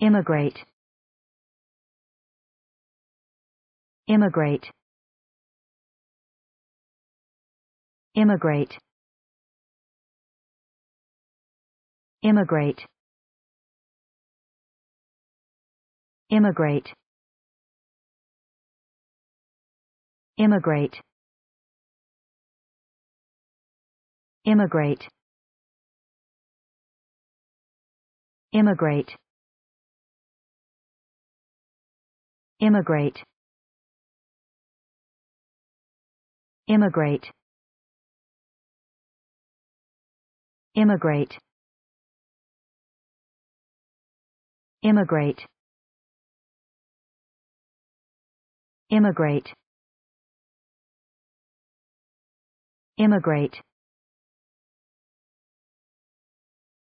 immigrate immigrate immigrate immigrate immigrate immigrate immigrate immigrate immigrate immigrate immigrate immigrate immigrate immigrate